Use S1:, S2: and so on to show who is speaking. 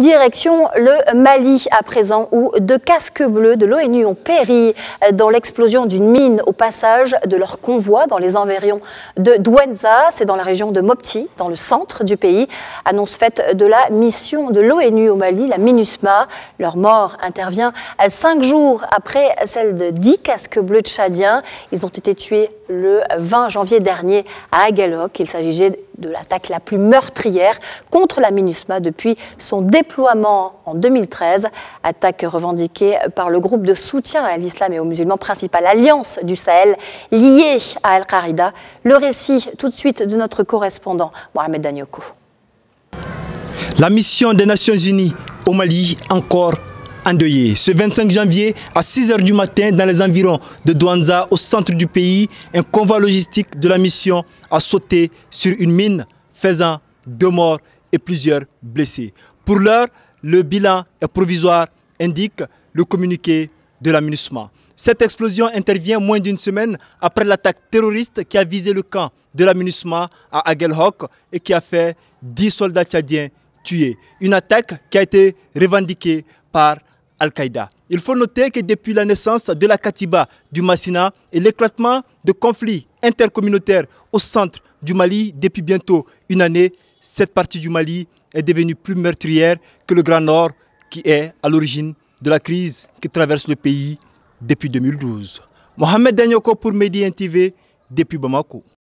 S1: Direction le Mali à présent, où deux casques bleus de l'ONU ont péri dans l'explosion d'une mine au passage de leur convoi dans les environs de Douenza. C'est dans la région de Mopti, dans le centre du pays. Annonce faite de la mission de l'ONU au Mali, la MINUSMA. Leur mort intervient cinq jours après celle de dix casques bleus tchadiens. Ils ont été tués le 20 janvier dernier à Agalok. Il s'agissait de l'attaque la plus meurtrière contre la MINUSMA depuis son déploiement en 2013, attaque revendiquée par le groupe de soutien à l'islam et aux musulmans, principal, alliance du Sahel liée à Al-Qaïda. Le récit tout de suite de notre correspondant Mohamed Danyoko.
S2: La mission des Nations Unies au Mali encore ce 25 janvier, à 6h du matin, dans les environs de Douanza, au centre du pays, un convoi logistique de la mission a sauté sur une mine, faisant deux morts et plusieurs blessés. Pour l'heure, le bilan est provisoire, indique le communiqué de la Cette explosion intervient moins d'une semaine après l'attaque terroriste qui a visé le camp de la à Aguelhok et qui a fait 10 soldats tchadiens tués. Une attaque qui a été revendiquée par al Il faut noter que depuis la naissance de la Katiba du Massina et l'éclatement de conflits intercommunautaires au centre du Mali depuis bientôt une année, cette partie du Mali est devenue plus meurtrière que le Grand Nord qui est à l'origine de la crise qui traverse le pays depuis 2012. Mohamed Danyoko pour TV depuis Bamako.